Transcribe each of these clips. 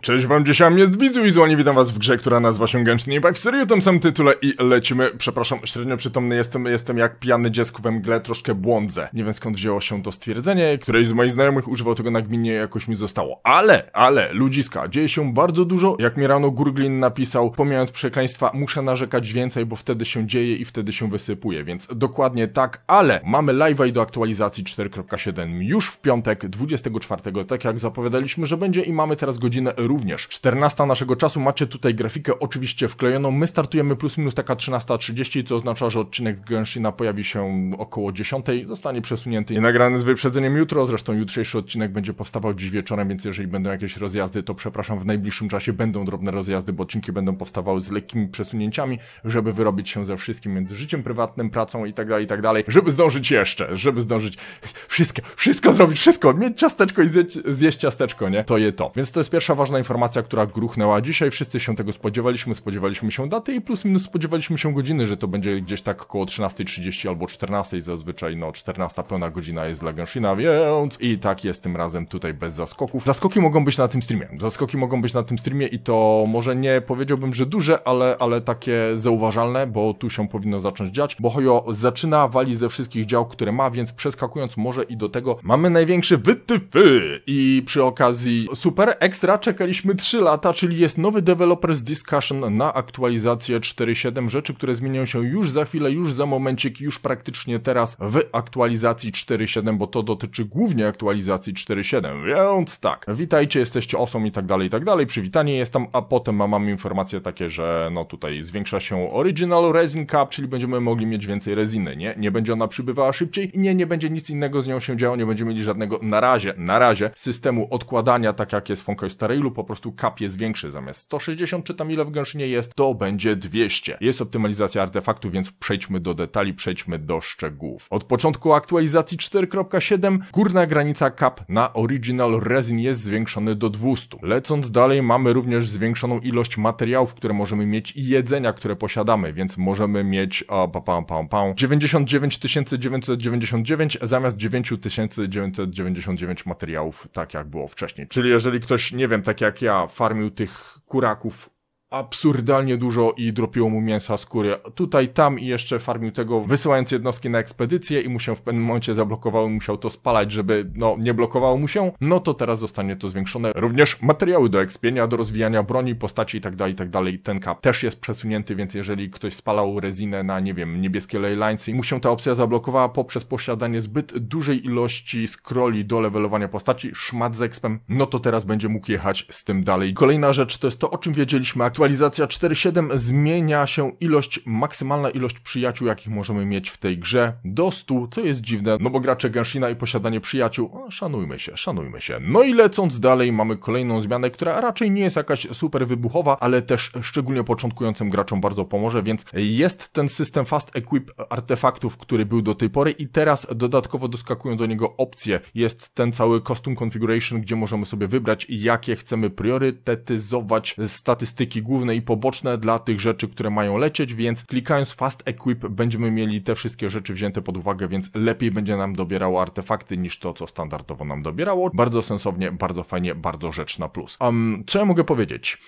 Cześć wam, dzisiaj jest widzu i złoni, witam was w grze, która nazywa się Genshin Impact, w serio tym samym tytule i lecimy, przepraszam, średnio przytomny jestem, jestem jak pijany dziecko we mgle, troszkę błądzę. Nie wiem skąd wzięło się to stwierdzenie, któreś z moich znajomych używał tego nagminnie, jakoś mi zostało. Ale, ale, ludziska, dzieje się bardzo dużo, jak mi rano Gurglin napisał, pomijając przekleństwa, muszę narzekać więcej, bo wtedy się dzieje i wtedy się wysypuje, więc dokładnie tak, ale mamy live'a i do aktualizacji 4.7 już w piątek, 24, tak jak zapowiadaliśmy, że będzie i mamy teraz godzinę również. 14 naszego czasu macie tutaj grafikę oczywiście wklejoną. My startujemy plus minus taka 13.30, co oznacza, że odcinek z Genshin'a pojawi się około 10, zostanie przesunięty i nagrany z wyprzedzeniem jutro. Zresztą jutrzejszy odcinek będzie powstawał dziś wieczorem, więc jeżeli będą jakieś rozjazdy, to przepraszam, w najbliższym czasie będą drobne rozjazdy, bo odcinki będą powstawały z lekkimi przesunięciami, żeby wyrobić się ze wszystkim między życiem prywatnym, pracą i tak dalej, i tak dalej, żeby zdążyć jeszcze, żeby zdążyć wszystko, wszystko zrobić, wszystko, mieć ciasteczko i zjeść, zjeść ciasteczko, nie? To je to. Więc to jest pierwsza ważna informacja, która gruchnęła dzisiaj. Wszyscy się tego spodziewaliśmy, spodziewaliśmy się daty i plus minus spodziewaliśmy się godziny, że to będzie gdzieś tak około 13.30 albo 14.00 zazwyczaj. No 14 pełna godzina jest dla Genshina, więc i tak jest tym razem tutaj bez zaskoków. Zaskoki mogą być na tym streamie. Zaskoki mogą być na tym streamie i to może nie powiedziałbym, że duże, ale, ale takie zauważalne, bo tu się powinno zacząć dziać, bo Hojo zaczyna wali ze wszystkich dział, które ma, więc przeskakując może i do tego mamy największy wytyfy i przy okazji super ekstra czekali czekaliśmy 3 lata, czyli jest nowy Developers Discussion na aktualizację 4.7, rzeczy, które zmienią się już za chwilę, już za momencik, już praktycznie teraz w aktualizacji 4.7, bo to dotyczy głównie aktualizacji 4.7, więc tak, witajcie, jesteście osą i tak dalej, i tak dalej, przywitanie jest tam, a potem mam informacje takie, że no tutaj zwiększa się Original Resin Cup, czyli będziemy mogli mieć więcej reziny, nie? Nie będzie ona przybywała szybciej i nie, nie będzie nic innego z nią się działo, nie będziemy mieli żadnego na razie, na razie systemu odkładania, tak jak jest w Starej lub po prostu kap jest większy. Zamiast 160 czy tam ile w Genshinie jest, to będzie 200. Jest optymalizacja artefaktu, więc przejdźmy do detali, przejdźmy do szczegółów. Od początku aktualizacji 4.7 górna granica kap na Original Resin jest zwiększony do 200. Lecąc dalej mamy również zwiększoną ilość materiałów, które możemy mieć i jedzenia, które posiadamy, więc możemy mieć a, pa, pa, pa, pa, 99 999 zamiast 9999 materiałów, tak jak było wcześniej. Czyli jeżeli ktoś, nie wiem, tak jak jak ja farmił tych kuraków absurdalnie dużo i dropiło mu mięsa skóry. Tutaj, tam i jeszcze farmił tego, wysyłając jednostki na ekspedycję i mu się w pewnym momencie zablokowało i musiał to spalać, żeby no, nie blokowało mu się, no to teraz zostanie to zwiększone. Również materiały do ekspienia, do rozwijania broni, postaci i i tak dalej tak dalej Ten kap też jest przesunięty, więc jeżeli ktoś spalał rezinę na, nie wiem, niebieskie leylinesy i mu się ta opcja zablokowała poprzez posiadanie zbyt dużej ilości scrolli do levelowania postaci, szmat z ekspem, no to teraz będzie mógł jechać z tym dalej. Kolejna rzecz to jest to, o czym wiedzieliśmy, a Aktualizacja 4.7 zmienia się ilość, maksymalna ilość przyjaciół, jakich możemy mieć w tej grze do 100, co jest dziwne, no bo gracze Genshina i posiadanie przyjaciół, o, szanujmy się, szanujmy się. No i lecąc dalej, mamy kolejną zmianę, która raczej nie jest jakaś super wybuchowa, ale też szczególnie początkującym graczom bardzo pomoże, więc jest ten system Fast Equip artefaktów, który był do tej pory i teraz dodatkowo doskakują do niego opcje. Jest ten cały Costume Configuration, gdzie możemy sobie wybrać, jakie chcemy priorytetyzować statystyki główne i poboczne dla tych rzeczy, które mają lecieć, więc klikając Fast Equip będziemy mieli te wszystkie rzeczy wzięte pod uwagę, więc lepiej będzie nam dobierało artefakty niż to, co standardowo nam dobierało. Bardzo sensownie, bardzo fajnie, bardzo rzecz na plus. Um, co ja mogę powiedzieć?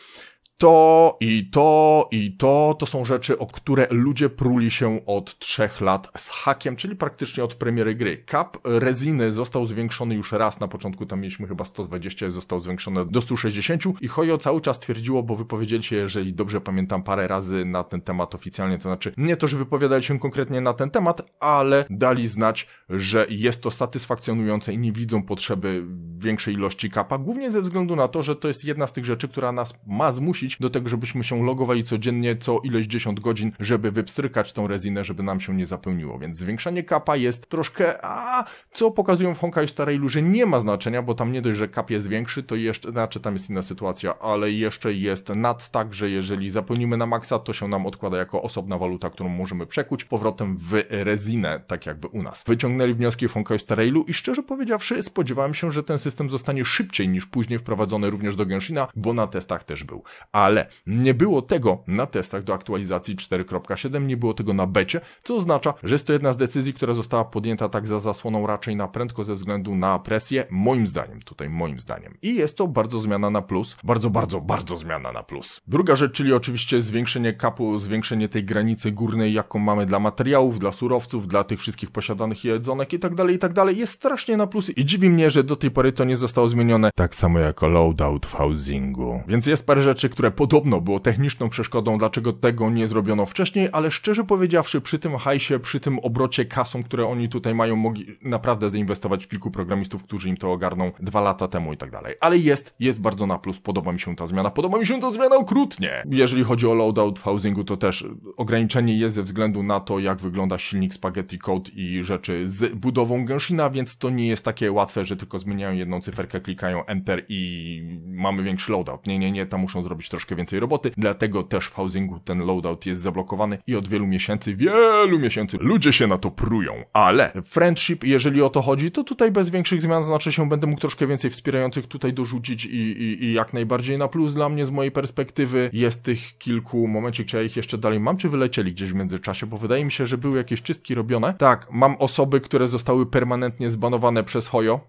to i to i to, to są rzeczy, o które ludzie pruli się od trzech lat z hakiem, czyli praktycznie od premiery gry. Kap reziny został zwiększony już raz, na początku tam mieliśmy chyba 120, został zwiększony do 160 i Hojo cały czas twierdziło, bo wypowiedzieli się, jeżeli dobrze pamiętam, parę razy na ten temat oficjalnie, to znaczy nie to, że wypowiadali się konkretnie na ten temat, ale dali znać, że jest to satysfakcjonujące i nie widzą potrzeby większej ilości kapa, głównie ze względu na to, że to jest jedna z tych rzeczy, która nas ma zmusić do tego, żebyśmy się logowali codziennie co ileś dziesiąt godzin, żeby wypstrykać tą rezinę, żeby nam się nie zapełniło. Więc zwiększanie kapa jest troszkę, a co pokazują w Honkaju Starej Luży nie ma znaczenia, bo tam nie dość, że kap jest większy, to jeszcze, znaczy tam jest inna sytuacja, ale jeszcze jest nad tak, że jeżeli zapełnimy na maksa, to się nam odkłada jako osobna waluta, którą możemy przekuć powrotem w rezinę, tak jakby u nas. Wyciągnęli wnioski w Honkaju Starailu i szczerze powiedziawszy spodziewałem się, że ten system zostanie szybciej niż później wprowadzony również do Genshina, bo na testach też był. A ale nie było tego na testach do aktualizacji 4.7, nie było tego na becie, co oznacza, że jest to jedna z decyzji, która została podjęta tak za zasłoną raczej na prędko ze względu na presję, moim zdaniem, tutaj moim zdaniem. I jest to bardzo zmiana na plus, bardzo, bardzo, bardzo zmiana na plus. Druga rzecz, czyli oczywiście zwiększenie kapu, zwiększenie tej granicy górnej, jaką mamy dla materiałów, dla surowców, dla tych wszystkich posiadanych jedzonek i tak dalej, i tak dalej, jest strasznie na plus i dziwi mnie, że do tej pory to nie zostało zmienione, tak samo jako loadout w housingu. Więc jest parę rzeczy, które które podobno było techniczną przeszkodą, dlaczego tego nie zrobiono wcześniej, ale szczerze powiedziawszy, przy tym hajsie, przy tym obrocie kasą, które oni tutaj mają, mogli naprawdę zainwestować kilku programistów, którzy im to ogarną dwa lata temu i tak dalej. Ale jest, jest bardzo na plus, podoba mi się ta zmiana, podoba mi się ta zmiana okrutnie. Jeżeli chodzi o loadout w housingu, to też ograniczenie jest ze względu na to, jak wygląda silnik Spaghetti Code i rzeczy z budową Gęsina, więc to nie jest takie łatwe, że tylko zmieniają jedną cyferkę, klikają Enter i mamy większy loadout. Nie, nie, nie, tam muszą zrobić troszkę troszkę więcej roboty, dlatego też w housingu ten loadout jest zablokowany i od wielu miesięcy, wielu miesięcy ludzie się na to prują, ale friendship, jeżeli o to chodzi, to tutaj bez większych zmian znaczy się będę mógł troszkę więcej wspierających tutaj dorzucić i, i, i jak najbardziej na plus dla mnie z mojej perspektywy jest tych kilku, momencie, czy ja ich jeszcze dalej mam, czy wylecieli gdzieś w międzyczasie, bo wydaje mi się, że były jakieś czystki robione. Tak, mam osoby, które zostały permanentnie zbanowane przez Hojo,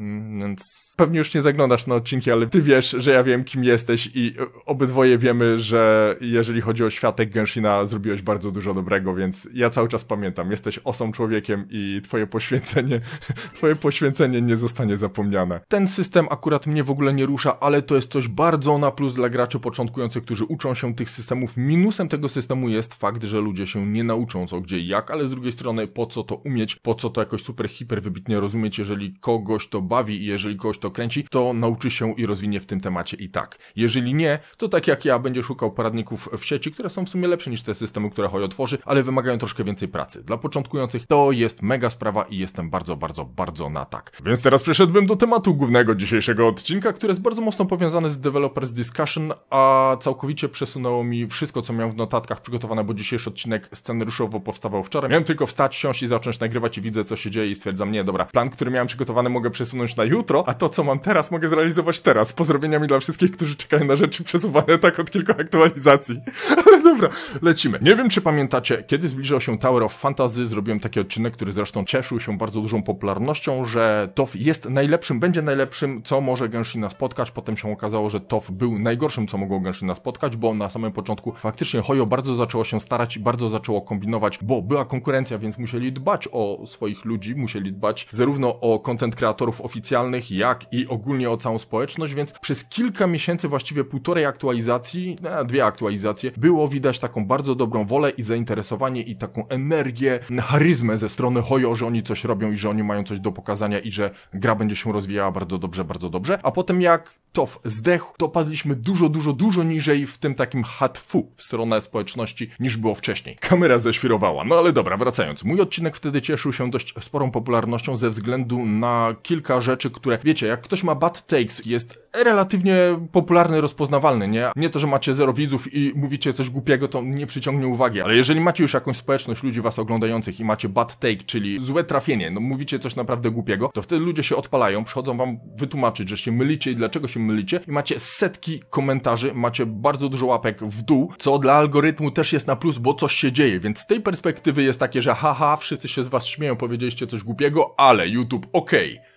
Mm, więc pewnie już nie zaglądasz na odcinki, ale ty wiesz, że ja wiem, kim jesteś i e, obydwoje wiemy, że jeżeli chodzi o światek Genshina, zrobiłeś bardzo dużo dobrego, więc ja cały czas pamiętam. Jesteś osą człowiekiem i twoje poświęcenie, twoje poświęcenie nie zostanie zapomniane. Ten system akurat mnie w ogóle nie rusza, ale to jest coś bardzo na plus dla graczy początkujących, którzy uczą się tych systemów. Minusem tego systemu jest fakt, że ludzie się nie nauczą co gdzie i jak, ale z drugiej strony po co to umieć, po co to jakoś super hiper wybitnie rozumieć, jeżeli kogoś to bawi i jeżeli kogoś to kręci, to nauczy się i rozwinie w tym temacie i tak. Jeżeli nie, to tak jak ja będzie szukał poradników w sieci, które są w sumie lepsze niż te systemy, które Hojo tworzy, ale wymagają troszkę więcej pracy. Dla początkujących to jest mega sprawa i jestem bardzo, bardzo, bardzo na tak. Więc teraz przeszedłbym do tematu głównego dzisiejszego odcinka, który jest bardzo mocno powiązany z Developers Discussion, a całkowicie przesunęło mi wszystko, co miałem w notatkach przygotowane, bo dzisiejszy odcinek scenariuszowo powstawał wczoraj. Miałem tylko wstać, siąść i zacząć nagrywać i widzę, co się dzieje i stwierdzam, nie, dobra, plan, który miałem przygotowany mogę przez przesunąć na jutro, a to, co mam teraz, mogę zrealizować teraz. Pozdrowieniami dla wszystkich, którzy czekają na rzeczy przesuwane tak od kilku aktualizacji. Ale dobra, lecimy. Nie wiem, czy pamiętacie, kiedy zbliżał się Tower of Fantasy, zrobiłem taki odcinek, który zresztą cieszył się bardzo dużą popularnością, że TOF jest najlepszym, będzie najlepszym, co może Genshin na spotkać. Potem się okazało, że TOF był najgorszym, co mogło na spotkać, bo na samym początku faktycznie Hojo bardzo zaczęło się starać, i bardzo zaczęło kombinować, bo była konkurencja, więc musieli dbać o swoich ludzi, musieli dbać zarówno o content kreatorów, oficjalnych, jak i ogólnie o całą społeczność, więc przez kilka miesięcy, właściwie półtorej aktualizacji, dwie aktualizacje, było widać taką bardzo dobrą wolę i zainteresowanie i taką energię, charyzmę ze strony Hojo, że oni coś robią i że oni mają coś do pokazania i że gra będzie się rozwijała bardzo dobrze, bardzo dobrze. A potem jak to zdechł, to padliśmy dużo, dużo, dużo niżej w tym takim hatfu w stronę społeczności niż było wcześniej. Kamera ześwirowała. No ale dobra, wracając. Mój odcinek wtedy cieszył się dość sporą popularnością ze względu na kilka kilka rzeczy, które, wiecie, jak ktoś ma bad takes, jest relatywnie popularny, rozpoznawalny, nie? Nie to, że macie zero widzów i mówicie coś głupiego, to nie przyciągnie uwagi, ale jeżeli macie już jakąś społeczność ludzi was oglądających i macie bad take, czyli złe trafienie, no mówicie coś naprawdę głupiego, to wtedy ludzie się odpalają, przychodzą wam wytłumaczyć, że się mylicie i dlaczego się mylicie i macie setki komentarzy, macie bardzo dużo łapek w dół, co dla algorytmu też jest na plus, bo coś się dzieje, więc z tej perspektywy jest takie, że haha, wszyscy się z was śmieją, powiedzieliście coś głupiego, ale YouTube okej. Okay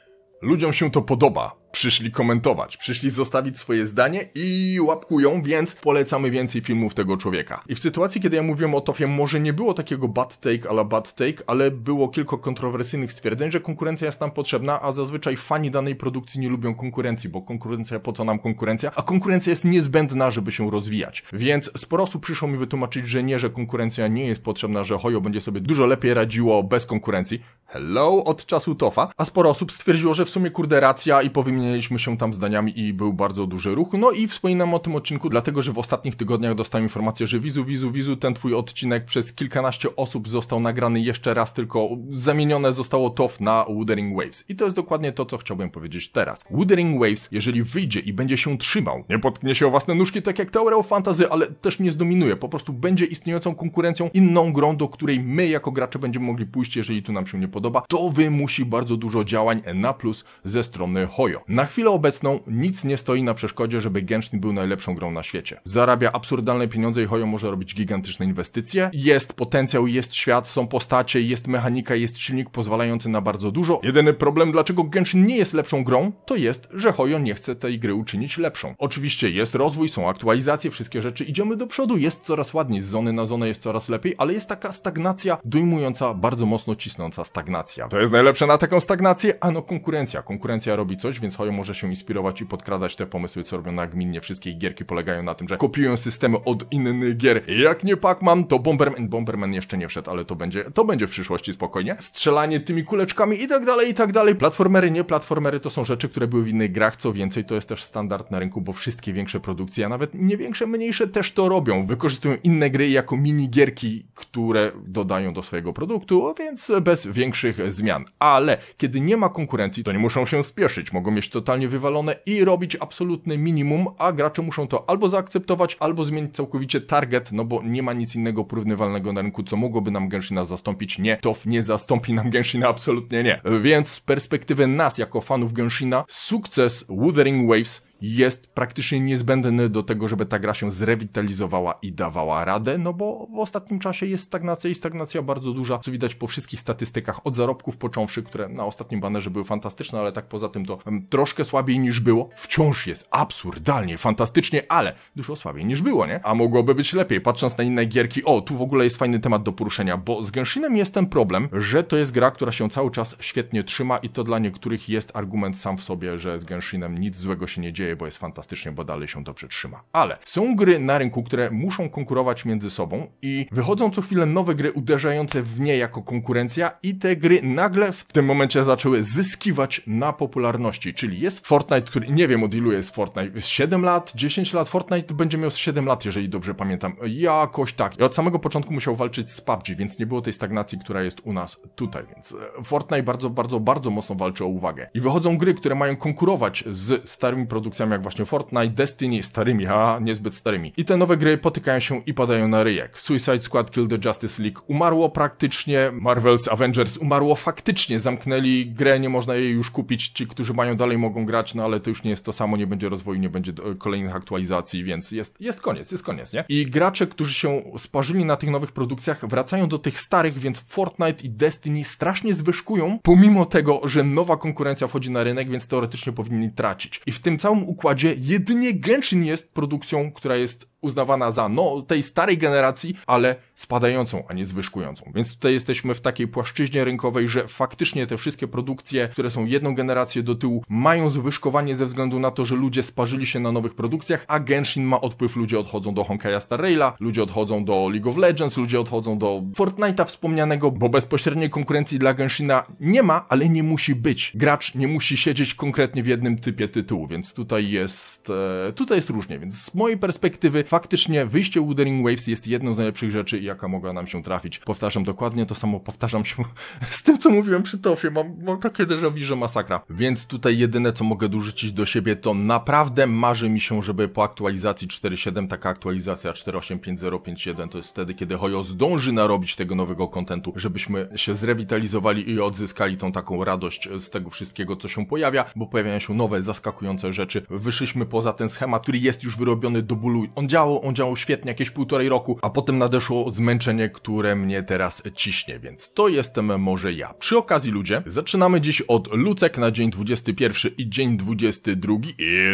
Ludziom się to podoba przyszli komentować, przyszli zostawić swoje zdanie i łapkują, więc polecamy więcej filmów tego człowieka. I w sytuacji, kiedy ja mówiłem o Tofie, może nie było takiego bad take ala bad take, ale było kilka kontrowersyjnych stwierdzeń, że konkurencja jest nam potrzebna, a zazwyczaj fani danej produkcji nie lubią konkurencji, bo konkurencja, po co nam konkurencja? A konkurencja jest niezbędna, żeby się rozwijać. Więc sporo osób przyszło mi wytłumaczyć, że nie, że konkurencja nie jest potrzebna, że Hojo będzie sobie dużo lepiej radziło bez konkurencji. Hello od czasu Tofa, a sporo osób stwierdziło, że w sumie kurde racja i powiem wymienialiśmy się tam zdaniami i był bardzo duży ruch. No i wspominam o tym odcinku, dlatego że w ostatnich tygodniach dostałem informację, że wizu, wizu, wizu, ten twój odcinek przez kilkanaście osób został nagrany jeszcze raz, tylko zamienione zostało TOF na Wuthering Waves. I to jest dokładnie to, co chciałbym powiedzieć teraz. Wuthering Waves, jeżeli wyjdzie i będzie się trzymał, nie potknie się o własne nóżki tak jak Tower of Fantasy, ale też nie zdominuje, po prostu będzie istniejącą konkurencją, inną grą, do której my jako gracze będziemy mogli pójść, jeżeli tu nam się nie podoba, to wymusi bardzo dużo działań na plus ze strony Hojo. Na chwilę obecną nic nie stoi na przeszkodzie, żeby Genshin był najlepszą grą na świecie. Zarabia absurdalne pieniądze i Hoyo może robić gigantyczne inwestycje. Jest potencjał, jest świat, są postacie, jest mechanika, jest silnik pozwalający na bardzo dużo. Jedyny problem, dlaczego Genshin nie jest lepszą grą, to jest, że Hoyo nie chce tej gry uczynić lepszą. Oczywiście jest rozwój, są aktualizacje, wszystkie rzeczy, idziemy do przodu, jest coraz ładniej, z zony na zonę jest coraz lepiej, ale jest taka stagnacja dojmująca, bardzo mocno cisnąca stagnacja. To jest najlepsze na taką stagnację? a no konkurencja. Konkurencja robi coś, więc Hoyo może się inspirować i podkradać te pomysły, co robią na gminie. Wszystkie gierki polegają na tym, że kopiują systemy od innych gier. Jak nie Pac-Man, to Bomberman. Bomberman jeszcze nie wszedł, ale to będzie, to będzie w przyszłości spokojnie. Strzelanie tymi kuleczkami i tak dalej, i tak dalej. Platformery, nie platformery, to są rzeczy, które były w innych grach. Co więcej, to jest też standard na rynku, bo wszystkie większe produkcje, a nawet nie większe, mniejsze też to robią. Wykorzystują inne gry jako minigierki, które dodają do swojego produktu, więc bez większych zmian. Ale kiedy nie ma konkurencji, to nie muszą się spieszyć. Mogą mieć totalnie wywalone i robić absolutne minimum, a gracze muszą to albo zaakceptować, albo zmienić całkowicie target, no bo nie ma nic innego porównywalnego na rynku, co mogłoby nam Genshina zastąpić. Nie, TOF nie zastąpi nam Genshina, absolutnie nie. Więc z perspektywy nas, jako fanów Genshina, sukces Wuthering Waves jest praktycznie niezbędny do tego, żeby ta gra się zrewitalizowała i dawała radę, no bo w ostatnim czasie jest stagnacja i stagnacja bardzo duża, co widać po wszystkich statystykach od zarobków począwszy, które na ostatnim banerze były fantastyczne, ale tak poza tym to um, troszkę słabiej niż było. Wciąż jest absurdalnie, fantastycznie, ale dużo słabiej niż było, nie? A mogłoby być lepiej, patrząc na inne gierki. O, tu w ogóle jest fajny temat do poruszenia, bo z Genshinem jest ten problem, że to jest gra, która się cały czas świetnie trzyma i to dla niektórych jest argument sam w sobie, że z Genshinem nic złego się nie dzieje, bo jest fantastycznie, bo dalej się dobrze trzyma. Ale są gry na rynku, które muszą konkurować między sobą i wychodzą co chwilę nowe gry uderzające w nie jako konkurencja i te gry nagle w tym momencie zaczęły zyskiwać na popularności. Czyli jest Fortnite, który nie wiem od ilu jest Fortnite, jest 7 lat, 10 lat, Fortnite będzie miał 7 lat, jeżeli dobrze pamiętam. Jakoś tak. I od samego początku musiał walczyć z PUBG, więc nie było tej stagnacji, która jest u nas tutaj, więc e, Fortnite bardzo, bardzo, bardzo mocno walczy o uwagę. I wychodzą gry, które mają konkurować z starymi produktami komiksami jak właśnie Fortnite, Destiny, starymi, a niezbyt starymi. I te nowe gry potykają się i padają na ryjek. Suicide Squad Kill the Justice League umarło praktycznie, Marvel's Avengers umarło faktycznie, zamknęli grę, nie można jej już kupić, ci, którzy mają dalej mogą grać, no ale to już nie jest to samo, nie będzie rozwoju, nie będzie kolejnych aktualizacji, więc jest, jest koniec, jest koniec, nie? I gracze, którzy się sparzyli na tych nowych produkcjach, wracają do tych starych, więc Fortnite i Destiny strasznie zwyżkują, pomimo tego, że nowa konkurencja wchodzi na rynek, więc teoretycznie powinni tracić. I w tym całym układzie jedynie Genshin jest produkcją, która jest uznawana za, no, tej starej generacji, ale spadającą, a nie zwyżkującą. Więc tutaj jesteśmy w takiej płaszczyźnie rynkowej, że faktycznie te wszystkie produkcje, które są jedną generację do tyłu, mają zwyżkowanie ze względu na to, że ludzie sparzyli się na nowych produkcjach, a Genshin ma odpływ, ludzie odchodzą do Honkaja Star Raila, ludzie odchodzą do League of Legends, ludzie odchodzą do Fortnite'a wspomnianego, bo bezpośredniej konkurencji dla Genshina nie ma, ale nie musi być. Gracz nie musi siedzieć konkretnie w jednym typie tytułu, więc tutaj jest, e, tutaj jest różnie, więc z mojej perspektywy faktycznie wyjście Wuthering Waves jest jedną z najlepszych rzeczy, jaka mogła nam się trafić. Powtarzam dokładnie to samo, powtarzam się z tym, co mówiłem przy Tofie, mam, mam takie déjà że masakra. Więc tutaj jedyne, co mogę dorzucić do siebie, to naprawdę marzy mi się, żeby po aktualizacji 4.7, taka aktualizacja 4.8.5.0.5.1, to jest wtedy, kiedy Hoyo zdąży narobić tego nowego kontentu, żebyśmy się zrewitalizowali i odzyskali tą taką radość z tego wszystkiego, co się pojawia, bo pojawiają się nowe, zaskakujące rzeczy. Wyszliśmy poza ten schemat, który jest już wyrobiony do bólu, on działa działo, on działał świetnie jakieś półtorej roku, a potem nadeszło zmęczenie, które mnie teraz ciśnie, więc to jestem może ja. Przy okazji ludzie, zaczynamy dziś od lucek na dzień 21 i dzień 22.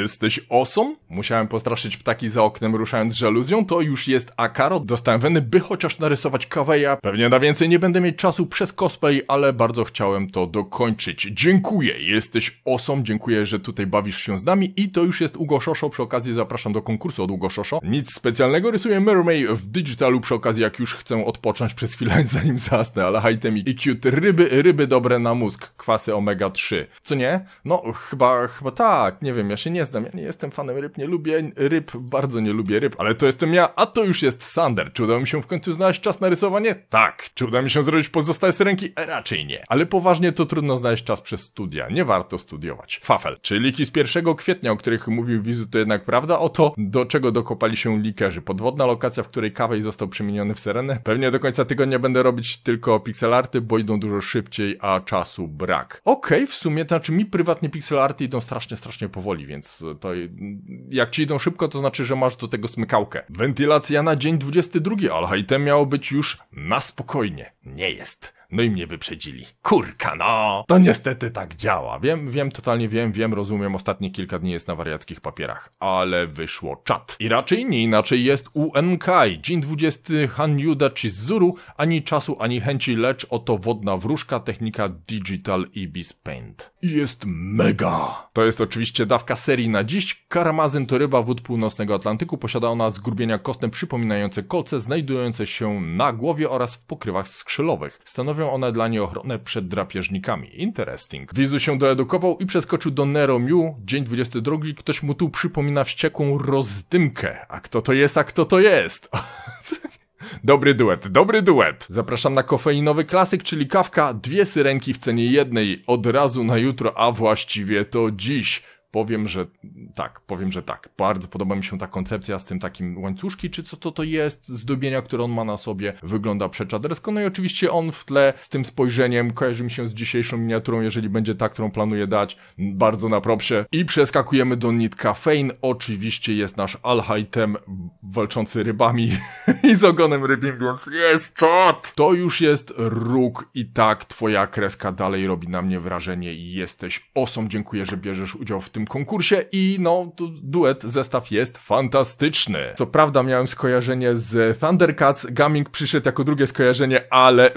Jesteś osom? Musiałem postraszyć ptaki za oknem ruszając żaluzją, to już jest akaro. Dostałem weny, by chociaż narysować kaweja. Pewnie na więcej nie będę mieć czasu przez cosplay, ale bardzo chciałem to dokończyć. Dziękuję, jesteś osom, dziękuję, że tutaj bawisz się z nami i to już jest Ugo Szoszo. Przy okazji zapraszam do konkursu od Ugo Szoszo. Nic specjalnego, rysuję Mermaid w digitalu przy okazji, jak już chcę odpocząć przez chwilę, zanim zasnę, ale high temi i cute. Ryby, ryby dobre na mózg, kwasy omega-3. Co nie? No, chyba, chyba tak, nie wiem, ja się nie znam, ja nie jestem fanem ryb, nie lubię ryb, bardzo nie lubię ryb, ale to jestem ja, a to już jest Sander. Czy udało mi się w końcu znaleźć czas na rysowanie? Tak. Czy uda mi się zrobić pozostałe ręki? E, raczej nie. Ale poważnie to trudno znaleźć czas przez studia, nie warto studiować. Fafel, czyli ci z 1 kwietnia, o których mówił Wizu, to jednak prawda? Oto do czego dokopali się się likerzy. Podwodna lokacja, w której kawaj został przemieniony w serenę. Pewnie do końca tygodnia będę robić tylko pixelarty, bo idą dużo szybciej, a czasu brak. Okej, okay, w sumie, to znaczy mi prywatnie pixelarty idą strasznie, strasznie powoli, więc to jak ci idą szybko, to znaczy, że masz do tego smykałkę. Wentylacja na dzień 22, ale hajtem miało być już na spokojnie. Nie jest. No i mnie wyprzedzili. Kurka, no! To niestety tak działa. Wiem, wiem, totalnie wiem, wiem, rozumiem. Ostatnie kilka dni jest na wariackich papierach. Ale wyszło czat. I raczej nie inaczej jest u Enkai. Dzień 20 Hanyuda czy Zuru. Ani czasu, ani chęci, lecz oto wodna wróżka, technika Digital Ibis Paint. Jest mega! To jest oczywiście dawka serii na dziś. Karmazyn to ryba wód północnego Atlantyku. Posiada ona zgrubienia kostne przypominające kolce znajdujące się na głowie oraz w pokrywach skrzylowych. Stanowi stanowią one dla niej ochronę przed drapieżnikami. Interesting. Wizu się doedukował i przeskoczył do Nero Mew. Dzień 22. Ktoś mu tu przypomina wściekłą rozdymkę. A kto to jest, a kto to jest? Dobry duet, dobry duet. Zapraszam na kofeinowy klasyk, czyli kawka, dwie syrenki w cenie jednej, od razu na jutro, a właściwie to dziś. Powiem, że tak, powiem, że tak. Bardzo podoba mi się ta koncepcja z tym takim łańcuszki, czy co to to jest, zdobienia, które on ma na sobie, wygląda przeczadersko. No i oczywiście on w tle z tym spojrzeniem kojarzy mi się z dzisiejszą miniaturą, jeżeli będzie ta, którą planuję dać, bardzo na propsie. I przeskakujemy do Nitka Caffeine. Oczywiście jest nasz Alhaitem walczący rybami i z ogonem rybim, więc jest top. To już jest róg i tak twoja kreska dalej robi na mnie wrażenie i jesteś osom. Dziękuję, że bierzesz udział w tym tym konkursie i no, duet, zestaw jest fantastyczny. Co prawda miałem skojarzenie z Thundercats, Gaming przyszedł jako drugie skojarzenie, ale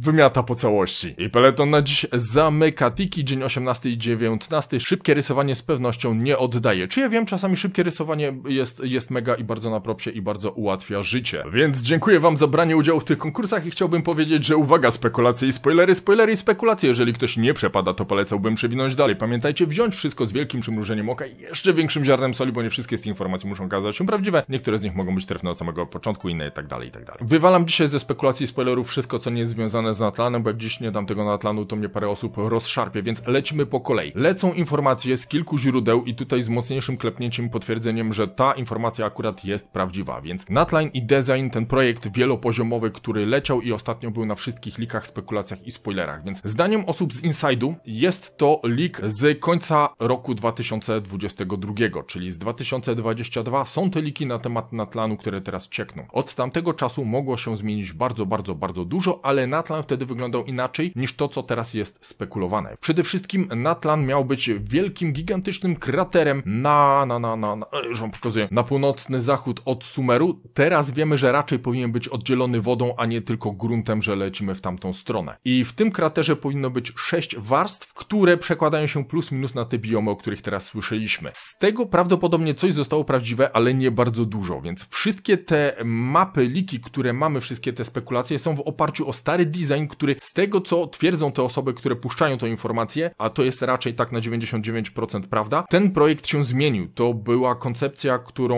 wymiata po całości. I peleton na dziś zamyka tiki, dzień 18 i 19. Szybkie rysowanie z pewnością nie oddaje. Czy ja wiem, czasami szybkie rysowanie jest, jest mega i bardzo na propsie i bardzo ułatwia życie. Więc dziękuję wam za branie udziału w tych konkursach i chciałbym powiedzieć, że uwaga, spekulacje i spoilery, spoilery i spekulacje. Jeżeli ktoś nie przepada, to polecałbym przewinąć dalej. Pamiętajcie, wziąć wszystko z wielkim lekkim przymrużeniem oka i jeszcze większym ziarnem soli, bo nie wszystkie z tych informacji muszą okazać się prawdziwe. Niektóre z nich mogą być trefne od samego początku, inne i tak dalej, i tak dalej. Wywalam dzisiaj ze spekulacji i spoilerów wszystko, co nie jest związane z Natlanem, bo jak dziś nie dam tego Natlanu, to mnie parę osób rozszarpie, więc lecimy po kolei. Lecą informacje z kilku źródeł i tutaj z mocniejszym klepnięciem potwierdzeniem, że ta informacja akurat jest prawdziwa, więc Natline i Design, ten projekt wielopoziomowy, który leciał i ostatnio był na wszystkich likach, spekulacjach i spoilerach, więc zdaniem osób z Inside'u jest to leak z końca roku 2020 2022, czyli z 2022 są te liki na temat Natlanu, które teraz ciekną. Od tamtego czasu mogło się zmienić bardzo, bardzo, bardzo dużo, ale Natlan wtedy wyglądał inaczej niż to, co teraz jest spekulowane. Przede wszystkim Natlan miał być wielkim, gigantycznym kraterem na, na, na, na, na już e, wam pokazuję, na północny zachód od Sumeru. Teraz wiemy, że raczej powinien być oddzielony wodą, a nie tylko gruntem, że lecimy w tamtą stronę. I w tym kraterze powinno być sześć warstw, które przekładają się plus minus na te biomy, o których których teraz słyszeliśmy. Z tego prawdopodobnie coś zostało prawdziwe, ale nie bardzo dużo, więc wszystkie te mapy, liki, które mamy, wszystkie te spekulacje są w oparciu o stary design, który z tego co twierdzą te osoby, które puszczają tą informację, a to jest raczej tak na 99% prawda, ten projekt się zmienił. To była koncepcja, którą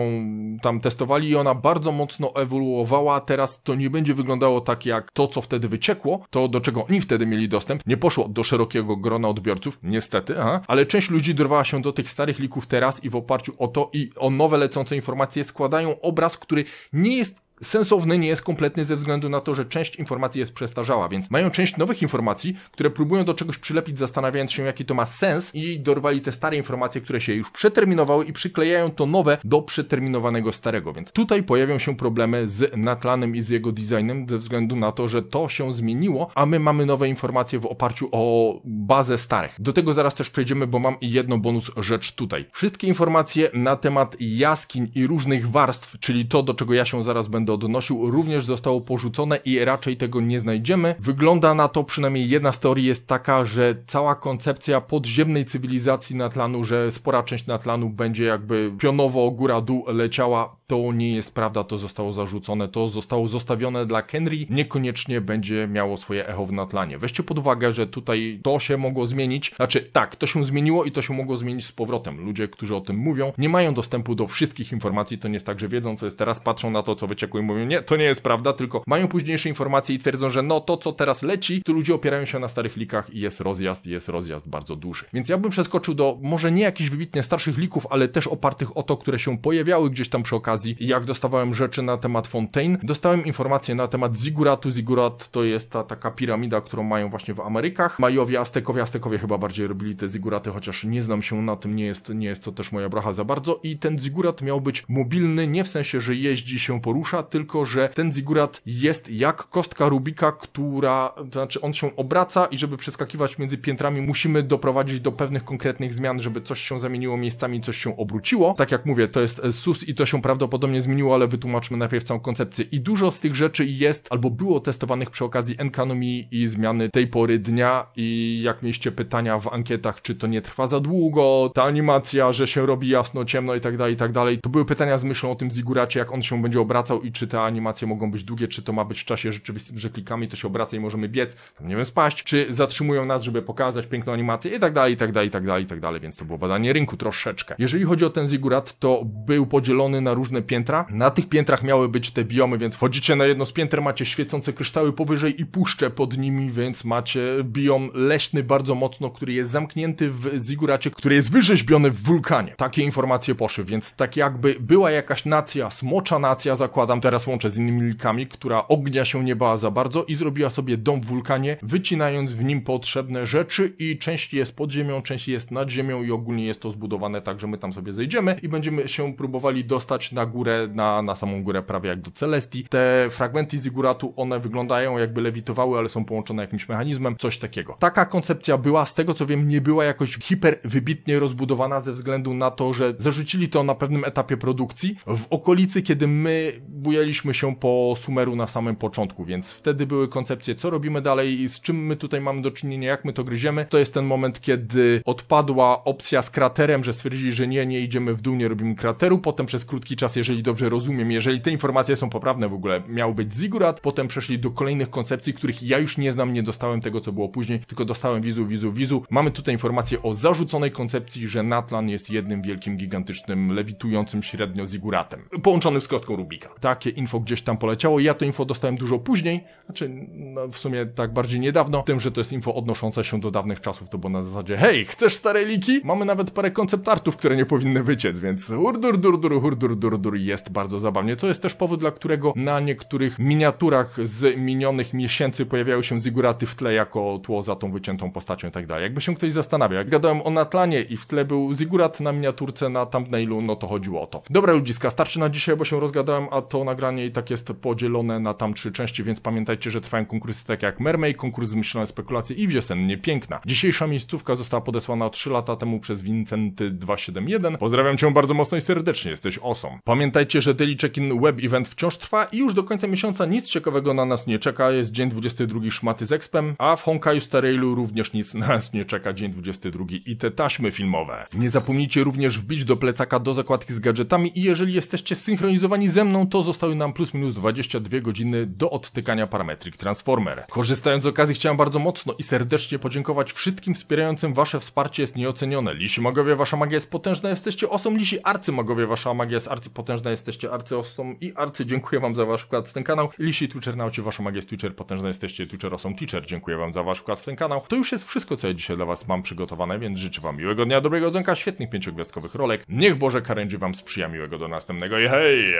tam testowali i ona bardzo mocno ewoluowała. Teraz to nie będzie wyglądało tak jak to, co wtedy wyciekło, to do czego oni wtedy mieli dostęp, nie poszło do szerokiego grona odbiorców, niestety, aha, ale część ludzi dorwała się się do tych starych lików teraz i w oparciu o to i o nowe lecące informacje składają obraz, który nie jest sensowny nie jest kompletny ze względu na to, że część informacji jest przestarzała, więc mają część nowych informacji, które próbują do czegoś przylepić, zastanawiając się, jaki to ma sens i dorwali te stare informacje, które się już przeterminowały i przyklejają to nowe do przeterminowanego starego, więc tutaj pojawią się problemy z Natlanem i z jego designem ze względu na to, że to się zmieniło, a my mamy nowe informacje w oparciu o bazę starych. Do tego zaraz też przejdziemy, bo mam jedną bonus rzecz tutaj. Wszystkie informacje na temat jaskiń i różnych warstw, czyli to, do czego ja się zaraz będę będę odnosił, również zostało porzucone i raczej tego nie znajdziemy. Wygląda na to, przynajmniej jedna z teorii jest taka, że cała koncepcja podziemnej cywilizacji Natlanu, że spora część Natlanu będzie jakby pionowo góra-dół leciała, to nie jest prawda, to zostało zarzucone, to zostało zostawione dla Kenry, niekoniecznie będzie miało swoje echo w Natlanie. Weźcie pod uwagę, że tutaj to się mogło zmienić, znaczy tak, to się zmieniło i to się mogło zmienić z powrotem. Ludzie, którzy o tym mówią, nie mają dostępu do wszystkich informacji, to nie jest tak, że wiedzą co jest teraz, patrzą na to, co wyciekło mówią, nie, to nie jest prawda, tylko mają późniejsze informacje i twierdzą, że no to, co teraz leci, to ludzie opierają się na starych likach i jest rozjazd, i jest rozjazd bardzo duży. Więc ja bym przeskoczył do może nie jakichś wybitnie starszych lików, ale też opartych o to, które się pojawiały gdzieś tam przy okazji. Jak dostawałem rzeczy na temat Fontaine, dostałem informacje na temat Ziguratu. Zigurat to jest ta taka piramida, którą mają właśnie w Amerykach. Majowie, Aztekowie, Aztekowie chyba bardziej robili te Ziguraty, chociaż nie znam się na tym, nie jest, nie jest to też moja bracha za bardzo. I ten Zigurat miał być mobilny, nie w sensie, że jeździ się porusza, tylko że ten Zigurat jest jak kostka Rubika, która, to znaczy on się obraca i żeby przeskakiwać między piętrami musimy doprowadzić do pewnych konkretnych zmian, żeby coś się zamieniło miejscami, coś się obróciło. Tak jak mówię, to jest SUS i to się prawdopodobnie zmieniło, ale wytłumaczmy najpierw całą koncepcję. I dużo z tych rzeczy jest albo było testowanych przy okazji Enkanomii i zmiany tej pory dnia i jak mieliście pytania w ankietach, czy to nie trwa za długo, ta animacja, że się robi jasno, ciemno i tak dalej, i tak dalej. To były pytania z myślą o tym Ziguracie, jak on się będzie obracał i czy te animacje mogą być długie, czy to ma być w czasie rzeczywistym, że klikamy, to się obraca i możemy biec, tam nie wiem, spaść, czy zatrzymują nas, żeby pokazać piękną animację i tak dalej, i tak dalej, i tak dalej, i tak dalej, więc to było badanie rynku troszeczkę. Jeżeli chodzi o ten zigurat, to był podzielony na różne piętra. Na tych piętrach miały być te biomy, więc wchodzicie na jedno z pięter, macie świecące kryształy powyżej i puszczę pod nimi, więc macie biom leśny bardzo mocno, który jest zamknięty w ziguracie, który jest wyrzeźbiony w wulkanie. Takie informacje poszły, więc tak jakby była jakaś nacja, smocza nacja, zakładam, teraz łączę z innymi likami, która ognia się nie bała za bardzo i zrobiła sobie dom w wulkanie, wycinając w nim potrzebne rzeczy i część jest pod ziemią, część jest nad ziemią i ogólnie jest to zbudowane tak, że my tam sobie zejdziemy i będziemy się próbowali dostać na górę, na, na samą górę prawie jak do Celestii. Te fragmenty ziguratu, one wyglądają jakby lewitowały, ale są połączone jakimś mechanizmem, coś takiego. Taka koncepcja była, z tego co wiem, nie była jakoś hiper wybitnie rozbudowana ze względu na to, że zarzucili to na pewnym etapie produkcji. W okolicy, kiedy my ujęliśmy się po Sumeru na samym początku, więc wtedy były koncepcje, co robimy dalej, i z czym my tutaj mamy do czynienia, jak my to gryziemy. To jest ten moment, kiedy odpadła opcja z kraterem, że stwierdzili, że nie, nie idziemy w dół, nie robimy krateru. Potem przez krótki czas, jeżeli dobrze rozumiem, jeżeli te informacje są poprawne w ogóle, miał być Zigurat. Potem przeszli do kolejnych koncepcji, których ja już nie znam, nie dostałem tego, co było później, tylko dostałem wizu, wizu, wizu. Mamy tutaj informację o zarzuconej koncepcji, że Natlan jest jednym wielkim, gigantycznym, lewitującym średnio Ziguratem, połączonym z kostką Rubika. Tak takie info gdzieś tam poleciało. Ja to info dostałem dużo później, znaczy no w sumie tak bardziej niedawno, tym, że to jest info odnoszące się do dawnych czasów, to było na zasadzie hej, chcesz stare liki? Mamy nawet parę konceptartów, które nie powinny wyciec, więc hurdur, durdur, hurdur, durdur jest bardzo zabawnie. To jest też powód, dla którego na niektórych miniaturach z minionych miesięcy pojawiały się ziguraty w tle jako tło za tą wyciętą postacią i tak dalej. Jakby się ktoś zastanawiał, jak gadałem o Natlanie i w tle był zigurat na miniaturce na thumbnailu, no to chodziło o to. Dobra ludziska, starczy na dzisiaj, bo się rozgadałem, a to na nagranie i tak jest podzielone na tam trzy części, więc pamiętajcie, że trwają konkursy takie jak Mermaid, konkurs Zmyślone Spekulacje i Wiosennie Piękna. Dzisiejsza miejscówka została podesłana 3 lata temu przez Vincenty271. Pozdrawiam cię bardzo mocno i serdecznie, jesteś osą. Pamiętajcie, że Daily Check-in Web Event wciąż trwa i już do końca miesiąca nic ciekawego na nas nie czeka. Jest dzień 22 szmaty z Expem, a w Honkaju Starailu również nic na nas nie czeka. Dzień 22 i te taśmy filmowe. Nie zapomnijcie również wbić do plecaka do zakładki z gadżetami i jeżeli jesteście synchronizowani ze mną, to zostawcie Pozostały nam plus minus 22 godziny do odtykania Parametric Transformer. Korzystając z okazji chciałem bardzo mocno i serdecznie podziękować wszystkim wspierającym wasze wsparcie jest nieocenione. Lisi magowie, wasza magia jest potężna, jesteście osą. Lisi magowie wasza magia jest arcy potężna jesteście arcy osom i arcy. Dziękuję wam za wasz wkład w ten kanał. Lisi Twitchernauci, wasza magia jest Twitcher, potężna jesteście osom Teacher. Dziękuję wam za wasz wkład w ten kanał. To już jest wszystko, co ja dzisiaj dla was mam przygotowane, więc życzę wam miłego dnia, dobrego odzonka, świetnych pięciogwiazdkowych rolek. Niech Boże Karędzi wam sprzyja miłego do następnego i hej!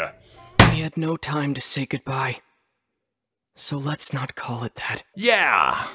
We had no time to say goodbye. So let's not call it that. Yeah!